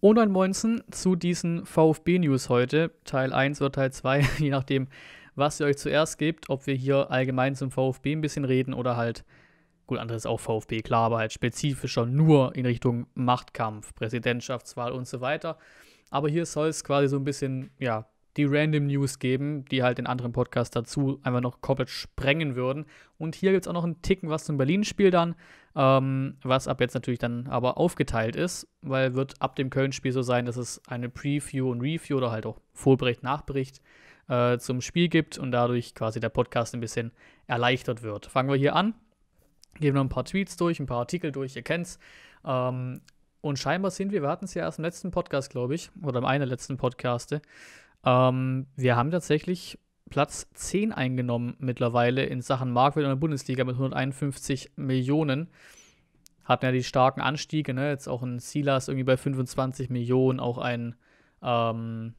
Und ein Moinsen zu diesen VfB-News heute, Teil 1 oder Teil 2, je nachdem, was ihr euch zuerst gebt, ob wir hier allgemein zum VfB ein bisschen reden oder halt, gut, anderes auch VfB, klar, aber halt spezifischer nur in Richtung Machtkampf, Präsidentschaftswahl und so weiter. Aber hier soll es quasi so ein bisschen, ja, die random News geben, die halt den anderen Podcast dazu einfach noch komplett sprengen würden. Und hier gibt es auch noch einen Ticken was zum Berlin-Spiel dann, ähm, was ab jetzt natürlich dann aber aufgeteilt ist, weil wird ab dem Köln-Spiel so sein, dass es eine Preview und Review oder halt auch Vorbericht, Nachbericht äh, zum Spiel gibt und dadurch quasi der Podcast ein bisschen erleichtert wird. Fangen wir hier an, geben noch ein paar Tweets durch, ein paar Artikel durch, ihr kennt's. Ähm, und scheinbar sind wir, wir hatten es ja erst im letzten Podcast, glaube ich, oder im einen letzten Podcaste, ähm, wir haben tatsächlich Platz 10 eingenommen mittlerweile in Sachen Marktwert in der Bundesliga mit 151 Millionen. Hatten ja die starken Anstiege, ne? jetzt auch ein Silas irgendwie bei 25 Millionen, auch ein ähm,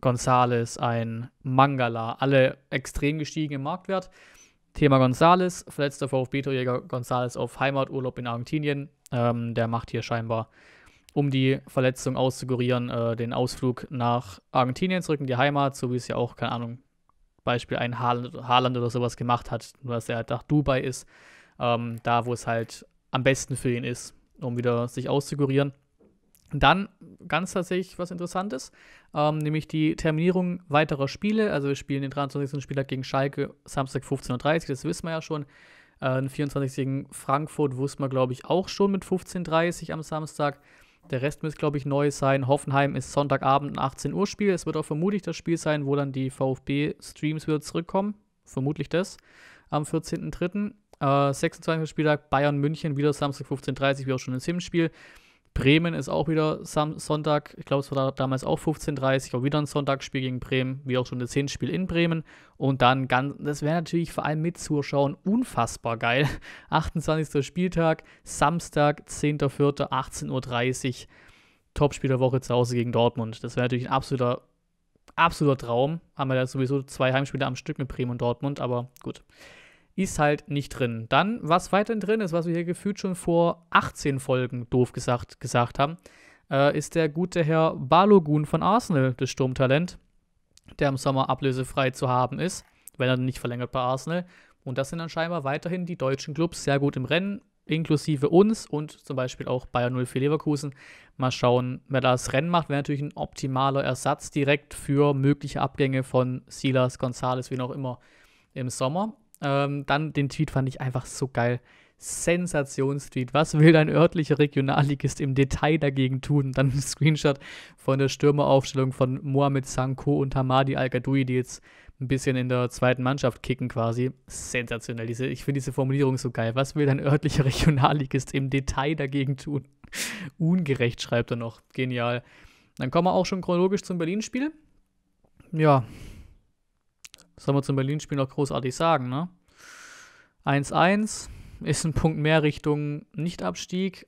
Gonzales, ein Mangala, alle extrem gestiegen im Marktwert. Thema Gonzales, verletzter VfB-Torjäger Gonzales auf Heimaturlaub in Argentinien. Ähm, der macht hier scheinbar um die Verletzung auszugurieren, äh, den Ausflug nach Argentinien zurück in die Heimat, so wie es ja auch, keine Ahnung, Beispiel ein Haaland oder sowas gemacht hat, nur dass er halt nach Dubai ist, ähm, da wo es halt am besten für ihn ist, um wieder sich auszugurieren. dann ganz tatsächlich was Interessantes, ähm, nämlich die Terminierung weiterer Spiele. Also wir spielen den 23. Spieler gegen Schalke Samstag 15.30 Uhr, das wissen wir ja schon. Äh, den 24. gegen Frankfurt wussten wir, glaube ich, auch schon mit 15.30 Uhr am Samstag. Der Rest müsste, glaube ich, neu sein. Hoffenheim ist Sonntagabend ein 18 Uhr Spiel. Es wird auch vermutlich das Spiel sein, wo dann die VfB-Streams wieder zurückkommen. Vermutlich das. Am 14.03. Äh, 26. Spieltag Bayern München, wieder Samstag 15.30 Uhr, wie auch schon ins spiel Bremen ist auch wieder Sam Sonntag, ich glaube, es war damals auch 15.30 Uhr, wieder ein Sonntagsspiel gegen Bremen, wie auch schon das Hinspiel in Bremen. Und dann ganz, das wäre natürlich vor allem mit Zuschauern unfassbar geil. 28. Spieltag, Samstag, 10.04.18.30 Uhr, Topspiel der Woche zu Hause gegen Dortmund. Das wäre natürlich ein absoluter, absoluter Traum. Haben wir da sowieso zwei Heimspiele am Stück mit Bremen und Dortmund, aber gut ist halt nicht drin. Dann, was weiterhin drin ist, was wir hier gefühlt schon vor 18 Folgen doof gesagt, gesagt haben, äh, ist der gute Herr Balogun von Arsenal, das Sturmtalent, der im Sommer ablösefrei zu haben ist, wenn er nicht verlängert bei Arsenal. Und das sind dann scheinbar weiterhin die deutschen Clubs sehr gut im Rennen, inklusive uns und zum Beispiel auch Bayern 04 Leverkusen. Mal schauen, wer das Rennen macht. Wäre natürlich ein optimaler Ersatz direkt für mögliche Abgänge von Silas, Gonzales, wie auch immer im Sommer. Ähm, dann den Tweet fand ich einfach so geil. Sensationstweet. Was will dein örtlicher Regionalligist im Detail dagegen tun? Dann ein Screenshot von der Stürmeraufstellung von Mohamed Sanko und Hamadi Al-Gadoui, die jetzt ein bisschen in der zweiten Mannschaft kicken quasi. Sensationell. Diese, ich finde diese Formulierung so geil. Was will dein örtlicher Regionalligist im Detail dagegen tun? Ungerecht schreibt er noch. Genial. Dann kommen wir auch schon chronologisch zum Berlin-Spiel. Ja, was soll man zum Berlin-Spiel noch großartig sagen, ne? 1-1 ist ein Punkt mehr Richtung Nicht-Abstieg.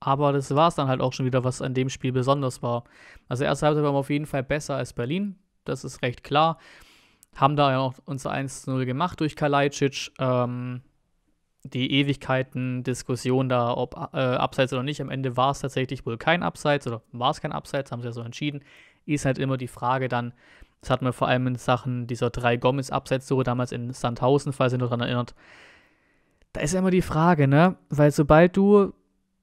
Aber das war es dann halt auch schon wieder, was an dem Spiel besonders war. Also, erste Halbzeit waren wir auf jeden Fall besser als Berlin. Das ist recht klar. Haben da ja auch unser 1-0 gemacht durch Kalajdzic. Ähm, die Ewigkeiten Diskussion da, ob äh, Abseits oder nicht. Am Ende war es tatsächlich wohl kein Abseits oder war es kein Abseits, haben sie ja so entschieden. Ist halt immer die Frage dann, das hatten wir vor allem in Sachen dieser drei gommes absetzsuche damals in Sandhausen, falls ihr noch daran erinnert. Da ist ja immer die Frage, ne? Weil sobald du,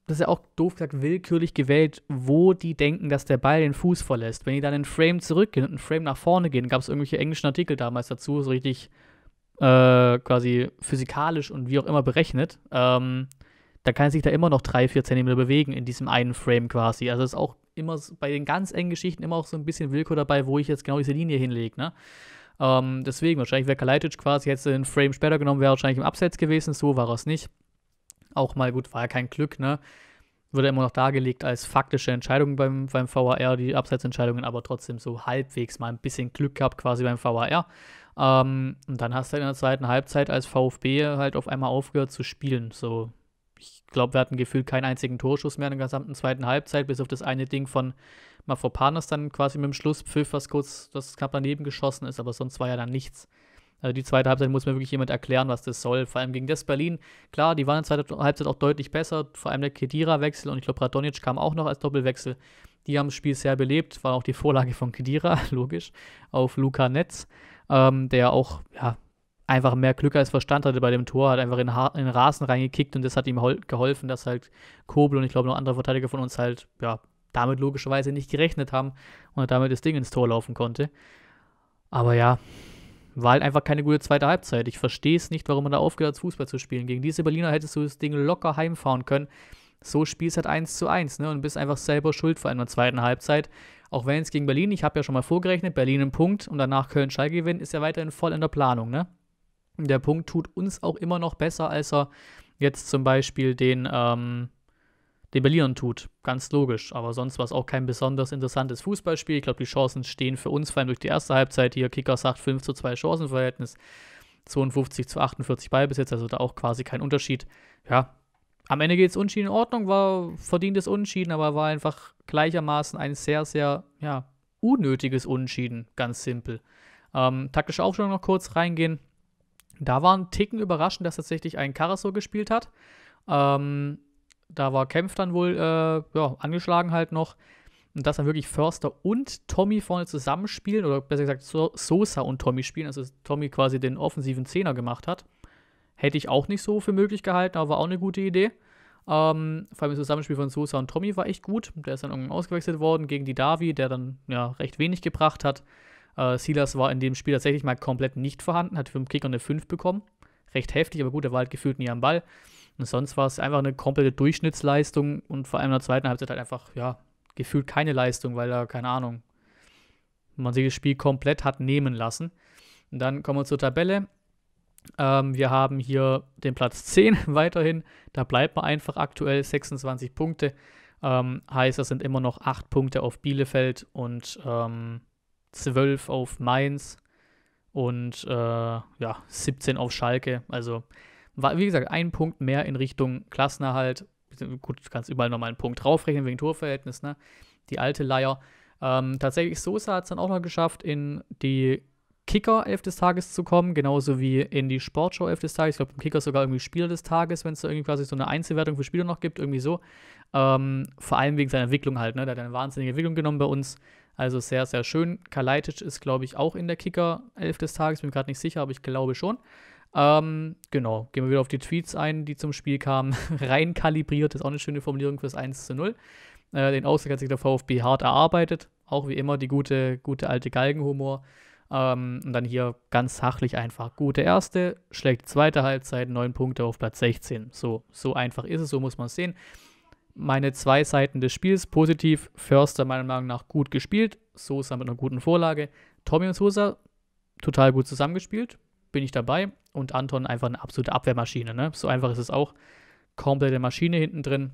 das ist ja auch doof gesagt, willkürlich gewählt, wo die denken, dass der Ball den Fuß verlässt. Wenn die dann einen Frame zurückgehen und einen Frame nach vorne gehen, gab es irgendwelche englischen Artikel damals dazu, so richtig äh, quasi physikalisch und wie auch immer berechnet, ähm, dann kann sich da immer noch drei, vier Zentimeter bewegen in diesem einen Frame quasi. Also ist auch immer bei den ganz engen Geschichten immer auch so ein bisschen Willkür dabei, wo ich jetzt genau diese Linie hinlege. Ne? Ähm, deswegen, wahrscheinlich wäre Kalaitic quasi jetzt einen Frame später genommen, wäre wahrscheinlich im Abseits gewesen, so war es nicht. Auch mal gut, war ja kein Glück, ne? Wird immer noch dargelegt als faktische Entscheidung beim, beim VAR, die Abseitsentscheidungen, aber trotzdem so halbwegs mal ein bisschen Glück gehabt quasi beim VAR. Ähm, und dann hast du halt in der zweiten Halbzeit als VfB halt auf einmal aufgehört zu spielen. So, ich glaube, wir hatten gefühlt keinen einzigen Torschuss mehr in der gesamten zweiten Halbzeit, bis auf das eine Ding von Mafropanos dann quasi mit dem Schlusspfiff, was kurz, das knapp daneben geschossen ist, aber sonst war ja dann nichts. Also die zweite Halbzeit muss mir wirklich jemand erklären, was das soll. Vor allem gegen das Berlin. Klar, die waren in der zweiten Halbzeit auch deutlich besser. Vor allem der Kedira-Wechsel und ich glaube, Radonic kam auch noch als Doppelwechsel. Die haben das Spiel sehr belebt. War auch die Vorlage von Kedira, logisch, auf Luca Netz, ähm, der auch ja, einfach mehr Glück als Verstand hatte bei dem Tor, hat einfach in, ha in Rasen reingekickt und das hat ihm geholfen, dass halt Kobel und ich glaube noch andere Verteidiger von uns halt, ja, damit logischerweise nicht gerechnet haben und damit das Ding ins Tor laufen konnte. Aber ja, war halt einfach keine gute zweite Halbzeit. Ich verstehe es nicht, warum man da aufgehört hat, Fußball zu spielen. Gegen diese Berliner hättest du das Ding locker heimfahren können. So spielst halt 1 zu 1 ne? und bist einfach selber schuld vor einer zweiten Halbzeit. Auch wenn es gegen Berlin, ich habe ja schon mal vorgerechnet, Berlin einen Punkt und danach Köln-Schalke gewinnen, ist ja weiterhin voll in der Planung. Ne? Der Punkt tut uns auch immer noch besser, als er jetzt zum Beispiel den, ähm, den Berlinern tut. Ganz logisch. Aber sonst war es auch kein besonders interessantes Fußballspiel. Ich glaube, die Chancen stehen für uns, vor allem durch die erste Halbzeit. Hier Kicker sagt 5 zu 2 Chancenverhältnis, 52 zu 48 bis jetzt, also da auch quasi kein Unterschied. Ja, am Ende geht es Unschieden in Ordnung, war verdientes Unschieden, aber war einfach gleichermaßen ein sehr, sehr, ja, unnötiges Unschieden, ganz simpel. Ähm, taktische Aufstellung noch kurz reingehen. Da war ein Ticken überraschend, dass tatsächlich ein Karasor gespielt hat. Ähm, da war Kempf dann wohl äh, ja, angeschlagen halt noch. Und dass dann wirklich Förster und Tommy vorne zusammenspielen, oder besser gesagt Sosa und Tommy spielen, also Tommy quasi den offensiven Zehner gemacht hat, hätte ich auch nicht so für möglich gehalten, aber war auch eine gute Idee. Ähm, vor allem das Zusammenspiel von Sosa und Tommy war echt gut. Der ist dann irgendwann ausgewechselt worden gegen die Davi, der dann ja recht wenig gebracht hat. Äh, Silas war in dem Spiel tatsächlich mal komplett nicht vorhanden, hat für den Kicker eine 5 bekommen. Recht heftig, aber gut, er war halt gefühlt nie am Ball. Und sonst war es einfach eine komplette Durchschnittsleistung und vor allem in der zweiten Halbzeit halt einfach, ja, gefühlt keine Leistung, weil da, keine Ahnung, man sich das Spiel komplett hat nehmen lassen. Und dann kommen wir zur Tabelle. Ähm, wir haben hier den Platz 10 weiterhin. Da bleibt man einfach aktuell 26 Punkte. Ähm, heißt, das sind immer noch 8 Punkte auf Bielefeld und ähm, 12 auf Mainz und äh, ja, 17 auf Schalke. Also war, wie gesagt, ein Punkt mehr in Richtung Klassenerhalt. Gut, du kannst überall nochmal einen Punkt draufrechnen wegen Torverhältnis, ne? Die alte Leier. Ähm, tatsächlich, Sosa hat es dann auch noch geschafft, in die Kicker elf des Tages zu kommen, genauso wie in die Sportshow elf des Tages. Ich glaube, im Kicker sogar irgendwie Spieler des Tages, wenn es da irgendwie quasi so eine Einzelwertung für Spieler noch gibt, irgendwie so. Ähm, vor allem wegen seiner Entwicklung halt, ne? Der hat eine wahnsinnige Entwicklung genommen bei uns. Also sehr, sehr schön. Kalaitic ist, glaube ich, auch in der Kicker 11 des Tages. Bin mir gerade nicht sicher, aber ich glaube schon. Ähm, genau, gehen wir wieder auf die Tweets ein, die zum Spiel kamen. Rein kalibriert ist auch eine schöne Formulierung fürs 1 zu 0. Äh, den Ausgleich hat sich der VfB hart erarbeitet. Auch wie immer die gute, gute alte Galgenhumor. Ähm, und dann hier ganz sachlich einfach. Gute erste, schlägt zweite Halbzeit, neun Punkte auf Platz 16. So, so einfach ist es, so muss man es sehen meine zwei Seiten des Spiels. Positiv, Förster meiner Meinung nach gut gespielt, Sosa mit einer guten Vorlage. Tommy und Sosa total gut zusammengespielt, bin ich dabei. Und Anton einfach eine absolute Abwehrmaschine. Ne? So einfach ist es auch. Komplette Maschine hinten drin.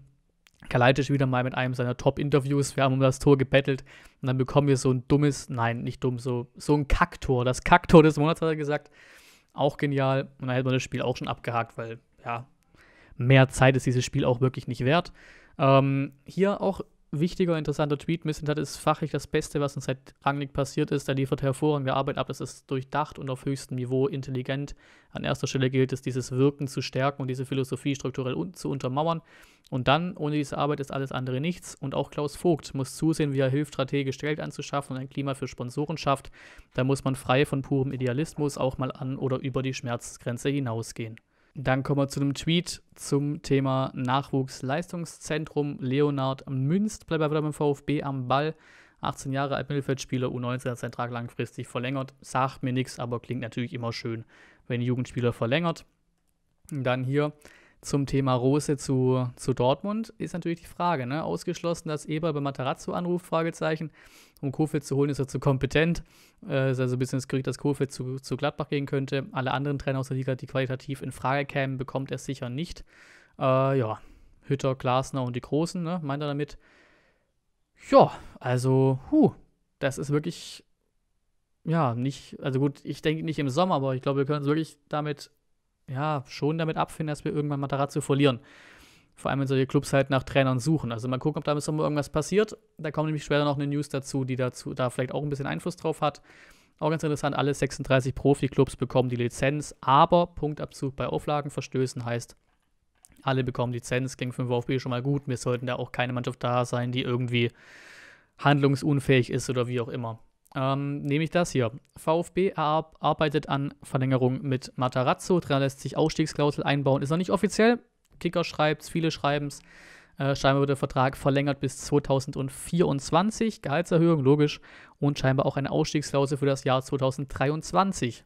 Kaleitisch wieder mal mit einem seiner Top-Interviews. Wir haben um das Tor gebettelt und dann bekommen wir so ein dummes, nein, nicht dumm, so, so ein Kacktor. Das Kacktor des Monats hat er gesagt. Auch genial. Und dann hätte man das Spiel auch schon abgehakt, weil, ja, mehr Zeit ist dieses Spiel auch wirklich nicht wert. Ähm, hier auch wichtiger, interessanter Tweet. Missentat ist fachlich das Beste, was uns seit Rangnick passiert ist. Er liefert hervorragende Arbeit ab. Das ist durchdacht und auf höchstem Niveau intelligent. An erster Stelle gilt es, dieses Wirken zu stärken und diese Philosophie strukturell un zu untermauern. Und dann, ohne diese Arbeit ist alles andere nichts. Und auch Klaus Vogt muss zusehen, wie er hilft, strategisch Geld anzuschaffen und ein Klima für Sponsoren schafft. Da muss man frei von purem Idealismus auch mal an oder über die Schmerzgrenze hinausgehen. Dann kommen wir zu einem Tweet zum Thema Nachwuchsleistungszentrum. Leonard Münst bleibt bei beim VfB am Ball. 18 Jahre alt Mittelfeldspieler, U19 hat seinen Trag langfristig verlängert. Sagt mir nichts, aber klingt natürlich immer schön, wenn Jugendspieler verlängert. Und dann hier zum Thema Rose zu, zu Dortmund ist natürlich die Frage. Ne? Ausgeschlossen, dass Eber bei Matarazzo anruft, Fragezeichen. Um Kofeld zu holen, ist er zu kompetent. Äh, ist also ein bisschen das Gerücht, dass Kofeld zu, zu Gladbach gehen könnte. Alle anderen Trainer aus der Liga, die qualitativ in Frage kämen, bekommt er sicher nicht. Äh, ja, Hütter, Glasner und die Großen, ne? meint er damit. Ja, also, huh, das ist wirklich ja, nicht, also gut, ich denke nicht im Sommer, aber ich glaube, wir können uns wirklich damit ja, schon damit abfinden, dass wir irgendwann Matarazzo verlieren. Vor allem, wenn solche Clubs halt nach Trainern suchen. Also mal gucken, ob da bis Sommer irgendwas passiert. Da kommt nämlich später noch eine News dazu, die dazu, da vielleicht auch ein bisschen Einfluss drauf hat. Auch ganz interessant, alle 36 Profi-Clubs bekommen die Lizenz, aber Punktabzug bei Auflagenverstößen heißt, alle bekommen Lizenz, ging für den VfB schon mal gut. Wir sollten da auch keine Mannschaft da sein, die irgendwie handlungsunfähig ist oder wie auch immer ähm, nehme ich das hier. VfB arbeitet an Verlängerung mit Matarazzo. Trainer lässt sich Ausstiegsklausel einbauen. Ist noch nicht offiziell. Kicker schreibt es, viele schreiben's. Äh, scheinbar wird der Vertrag verlängert bis 2024. Gehaltserhöhung, logisch. Und scheinbar auch eine Ausstiegsklausel für das Jahr 2023.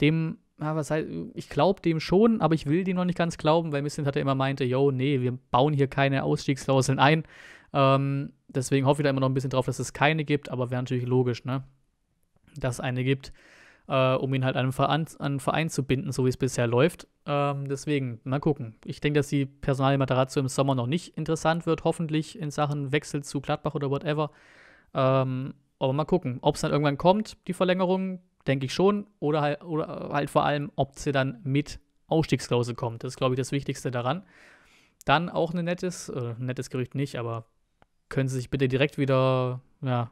Dem, ja, was heißt, ich glaube dem schon, aber ich will dem noch nicht ganz glauben, weil Missint hat ja immer meinte, yo, nee, wir bauen hier keine Ausstiegsklauseln ein. Ähm, deswegen hoffe ich da immer noch ein bisschen drauf, dass es keine gibt, aber wäre natürlich logisch, ne? Dass es eine gibt, äh, um ihn halt an einen, Verein, an einen Verein zu binden, so wie es bisher läuft. Ähm, deswegen, mal gucken. Ich denke, dass die Personalie im Sommer noch nicht interessant wird, hoffentlich in Sachen Wechsel zu Gladbach oder whatever. Ähm, aber mal gucken, ob es dann irgendwann kommt, die Verlängerung, denke ich schon. Oder halt, oder äh, halt vor allem, ob sie dann mit Ausstiegsklausel kommt. Das ist, glaube ich, das Wichtigste daran. Dann auch ein nettes, äh, nettes Gerücht nicht, aber können Sie sich bitte direkt wieder ja,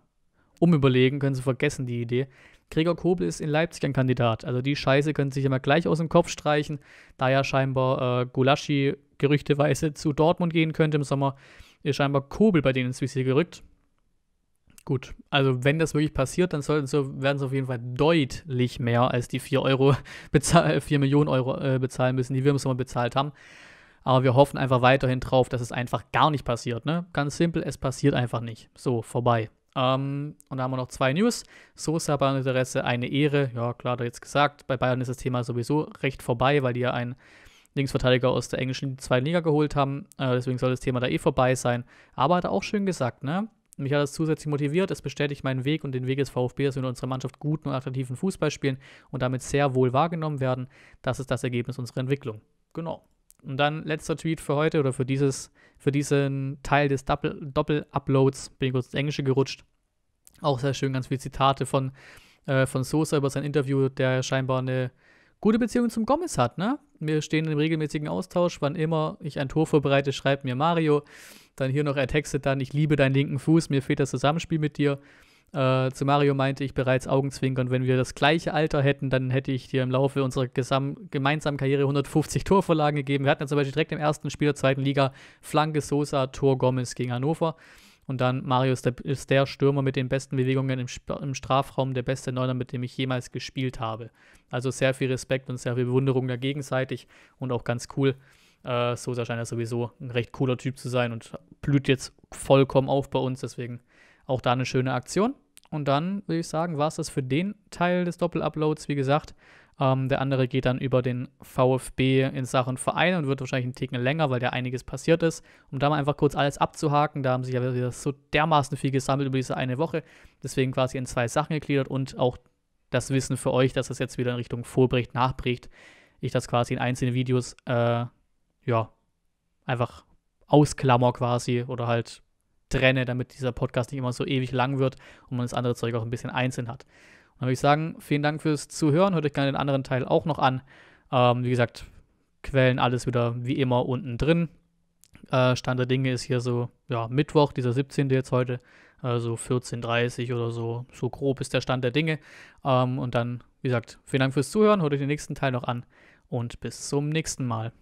umüberlegen, können Sie vergessen die Idee. Gregor Kobel ist in Leipzig ein Kandidat. Also die Scheiße können Sie sich immer gleich aus dem Kopf streichen, da ja scheinbar äh, Gulaschi gerüchteweise zu Dortmund gehen könnte im Sommer, ist scheinbar Kobel bei denen ins Visier gerückt. Gut, also wenn das wirklich passiert, dann sollten sie, werden sie auf jeden Fall deutlich mehr als die 4, Euro 4 Millionen Euro äh, bezahlen müssen, die wir im Sommer bezahlt haben. Aber wir hoffen einfach weiterhin drauf, dass es einfach gar nicht passiert. Ne? Ganz simpel, es passiert einfach nicht. So, vorbei. Ähm, und da haben wir noch zwei News. Sosa Bayern Interesse eine Ehre. Ja, klar, da jetzt gesagt. Bei Bayern ist das Thema sowieso recht vorbei, weil die ja einen Linksverteidiger aus der englischen zweiten Liga geholt haben. Äh, deswegen soll das Thema da eh vorbei sein. Aber hat er auch schön gesagt, ne? Mich hat das zusätzlich motiviert. Es bestätigt meinen Weg und den Weg des VfB, dass wir in unserer Mannschaft guten und attraktiven Fußball spielen und damit sehr wohl wahrgenommen werden. Das ist das Ergebnis unserer Entwicklung. Genau. Und dann letzter Tweet für heute oder für, dieses, für diesen Teil des Doppel-Uploads. Bin ich kurz ins Englische gerutscht. Auch sehr schön, ganz viele Zitate von, äh, von Sosa über sein Interview, der scheinbar eine gute Beziehung zum Gomez hat. Ne? Wir stehen im regelmäßigen Austausch. Wann immer ich ein Tor vorbereite, schreibt mir Mario. Dann hier noch, er textet dann, ich liebe deinen linken Fuß, mir fehlt das Zusammenspiel mit dir. Äh, zu Mario meinte ich bereits Augenzwinkern, wenn wir das gleiche Alter hätten, dann hätte ich dir im Laufe unserer gesam- gemeinsamen Karriere 150 Torvorlagen gegeben. Wir hatten ja zum Beispiel direkt im ersten Spiel der zweiten Liga Flanke Sosa, Tor Gomez gegen Hannover. Und dann Mario ist der, ist der Stürmer mit den besten Bewegungen im, im, Strafraum, der beste Neuner, mit dem ich jemals gespielt habe. Also sehr viel Respekt und sehr viel Bewunderung da gegenseitig und auch ganz cool. Äh, Sosa scheint ja sowieso ein recht cooler Typ zu sein und blüht jetzt vollkommen auf bei uns, deswegen auch da eine schöne Aktion. Und dann würde ich sagen, war es das für den Teil des Doppeluploads. Wie gesagt, ähm, der andere geht dann über den VfB in Sachen Verein und wird wahrscheinlich einen Ticken länger, weil da einiges passiert ist. Um da mal einfach kurz alles abzuhaken, da haben sich ja wieder so dermaßen viel gesammelt über diese eine Woche. Deswegen quasi in zwei Sachen gegliedert und auch das Wissen für euch, dass das jetzt wieder in Richtung Vorbricht, Nachbricht, ich das quasi in einzelnen Videos, äh, ja, einfach ausklammer quasi oder halt trenne, damit dieser Podcast nicht immer so ewig lang wird und man das andere Zeug auch ein bisschen einzeln hat. Und dann würde ich sagen, vielen Dank fürs Zuhören. Hört euch gerne den anderen Teil auch noch an. Ähm, wie gesagt, Quellen alles wieder wie immer unten drin. Äh, Stand der Dinge ist hier so, ja, Mittwoch, dieser 17. jetzt heute, also 14.30 Uhr oder so. So grob ist der Stand der Dinge. Ähm, und dann, wie gesagt, vielen Dank fürs Zuhören. Hört euch den nächsten Teil noch an und bis zum nächsten Mal.